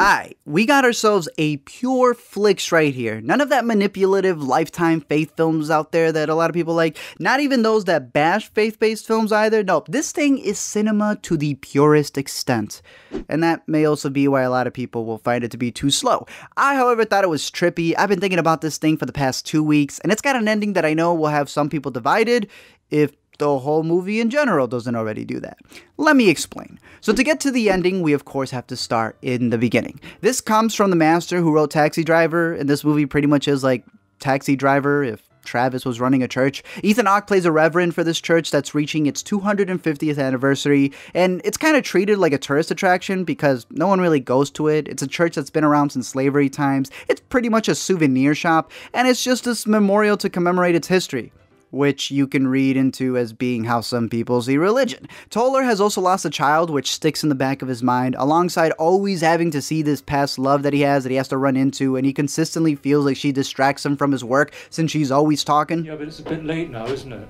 Aye, we got ourselves a pure flicks right here. None of that manipulative lifetime faith films out there that a lot of people like. Not even those that bash faith-based films either. Nope, this thing is cinema to the purest extent. And that may also be why a lot of people will find it to be too slow. I, however, thought it was trippy. I've been thinking about this thing for the past two weeks, and it's got an ending that I know will have some people divided if the whole movie in general doesn't already do that. Let me explain. So, to get to the ending, we of course have to start in the beginning. This comes from the master who wrote Taxi Driver, and this movie pretty much is like Taxi Driver if Travis was running a church. Ethan Hawke plays a reverend for this church that's reaching its 250th anniversary, and it's kind of treated like a tourist attraction because no one really goes to it. It's a church that's been around since slavery times, it's pretty much a souvenir shop, and it's just this memorial to commemorate its history which you can read into as being how some people see religion. Toller has also lost a child, which sticks in the back of his mind, alongside always having to see this past love that he has that he has to run into, and he consistently feels like she distracts him from his work since she's always talking. Yeah, but it's a bit late now, isn't it?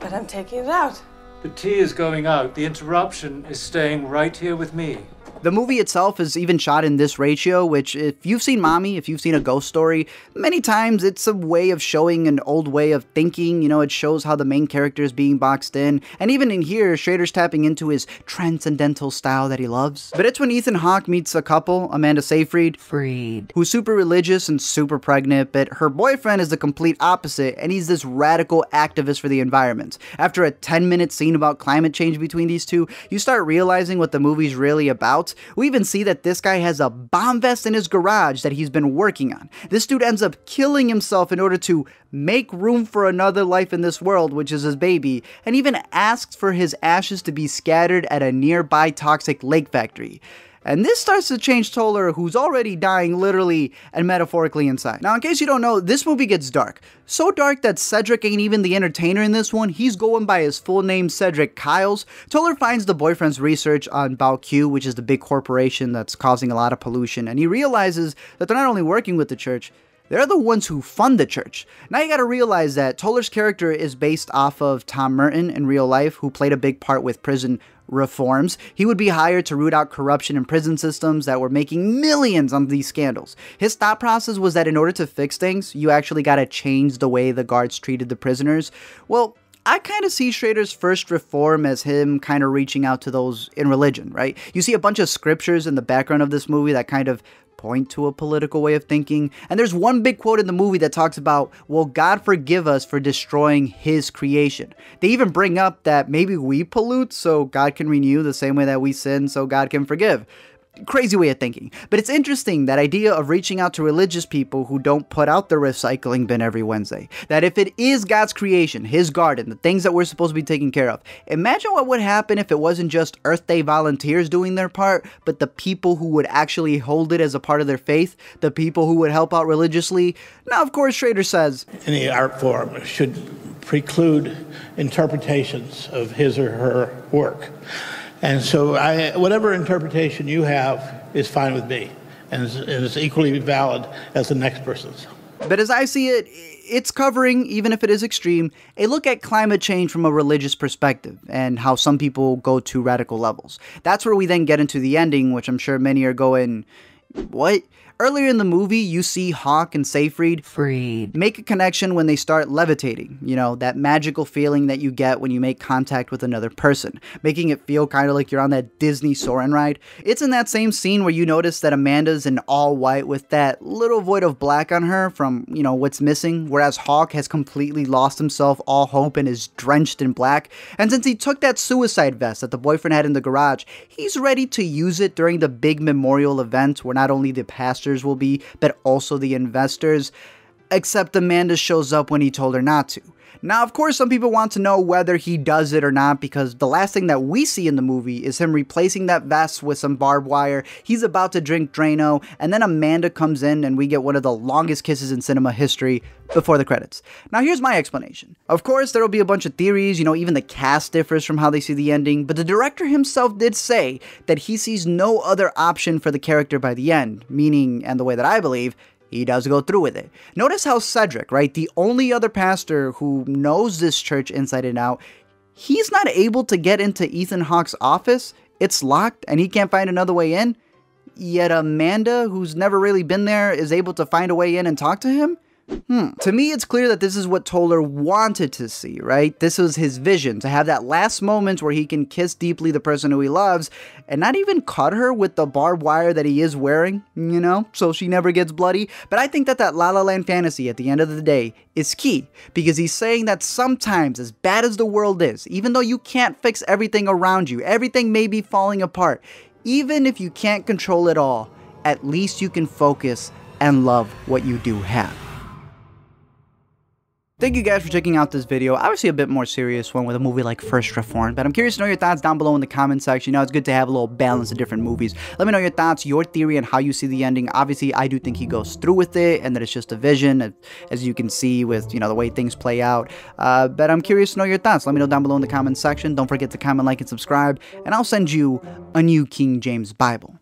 But I'm taking it out. The tea is going out. The interruption is staying right here with me. The movie itself is even shot in this ratio, which, if you've seen Mommy, if you've seen a ghost story, many times it's a way of showing an old way of thinking. You know, it shows how the main character is being boxed in. And even in here, Schrader's tapping into his transcendental style that he loves. But it's when Ethan Hawke meets a couple, Amanda Seyfried, Freed. who's super religious and super pregnant, but her boyfriend is the complete opposite, and he's this radical activist for the environment. After a 10 minute scene about climate change between these two, you start realizing what the movie's really about out. We even see that this guy has a bomb vest in his garage that he's been working on. This dude ends up killing himself in order to make room for another life in this world, which is his baby, and even asks for his ashes to be scattered at a nearby toxic lake factory. And this starts to change Toller, who's already dying literally and metaphorically inside. Now, in case you don't know, this movie gets dark. So dark that Cedric ain't even the entertainer in this one. He's going by his full name, Cedric Kyles. Toller finds the boyfriend's research on BaoQ, which is the big corporation that's causing a lot of pollution, and he realizes that they're not only working with the church, they're the ones who fund the church. Now you gotta realize that Toller's character is based off of Tom Merton in real life, who played a big part with prison reforms. He would be hired to root out corruption in prison systems that were making millions on these scandals. His thought process was that in order to fix things, you actually gotta change the way the guards treated the prisoners. Well, I kind of see Schrader's first reform as him kind of reaching out to those in religion, right? You see a bunch of scriptures in the background of this movie that kind of point to a political way of thinking. And there's one big quote in the movie that talks about, will God forgive us for destroying his creation? They even bring up that maybe we pollute so God can renew the same way that we sin so God can forgive crazy way of thinking. But it's interesting that idea of reaching out to religious people who don't put out the recycling bin every Wednesday. That if it is God's creation, His garden, the things that we're supposed to be taking care of, imagine what would happen if it wasn't just Earth Day volunteers doing their part, but the people who would actually hold it as a part of their faith, the people who would help out religiously. Now, of course, Schrader says Any art form should preclude interpretations of his or her work. And so, I, whatever interpretation you have is fine with me, and is, is equally valid as the next person's. But as I see it, it's covering, even if it is extreme, a look at climate change from a religious perspective and how some people go to radical levels. That's where we then get into the ending, which I'm sure many are going, What? Earlier in the movie, you see Hawk and Seyfried Freed. make a connection when they start levitating, you know, that magical feeling that you get when you make contact with another person, making it feel kind of like you're on that Disney Soren ride. It's in that same scene where you notice that Amanda's in all white with that little void of black on her from, you know, what's missing, whereas Hawk has completely lost himself all hope and is drenched in black. And since he took that suicide vest that the boyfriend had in the garage, he's ready to use it during the big memorial event where not only the pastor will be, but also the investors except Amanda shows up when he told her not to. Now, of course, some people want to know whether he does it or not because the last thing that we see in the movie is him replacing that vest with some barbed wire. He's about to drink Drano, and then Amanda comes in and we get one of the longest kisses in cinema history before the credits. Now, here's my explanation. Of course, there will be a bunch of theories, you know, even the cast differs from how they see the ending, but the director himself did say that he sees no other option for the character by the end, meaning, and the way that I believe, he does go through with it. Notice how Cedric, right, the only other pastor who knows this church inside and out, he's not able to get into Ethan Hawke's office. It's locked and he can't find another way in. Yet Amanda, who's never really been there, is able to find a way in and talk to him. Hmm. To me, it's clear that this is what Toller wanted to see, right? This was his vision, to have that last moment where he can kiss deeply the person who he loves and not even cut her with the barbed wire that he is wearing, you know, so she never gets bloody. But I think that that La La Land fantasy at the end of the day is key because he's saying that sometimes, as bad as the world is, even though you can't fix everything around you, everything may be falling apart, even if you can't control it all, at least you can focus and love what you do have. Thank you guys for checking out this video. Obviously a bit more serious one with a movie like First Reformed, but I'm curious to know your thoughts down below in the comment section. You know, it's good to have a little balance of different movies. Let me know your thoughts, your theory, and how you see the ending. Obviously, I do think he goes through with it and that it's just a vision, as you can see with, you know, the way things play out. Uh, but I'm curious to know your thoughts. Let me know down below in the comment section. Don't forget to comment, like, and subscribe, and I'll send you a new King James Bible.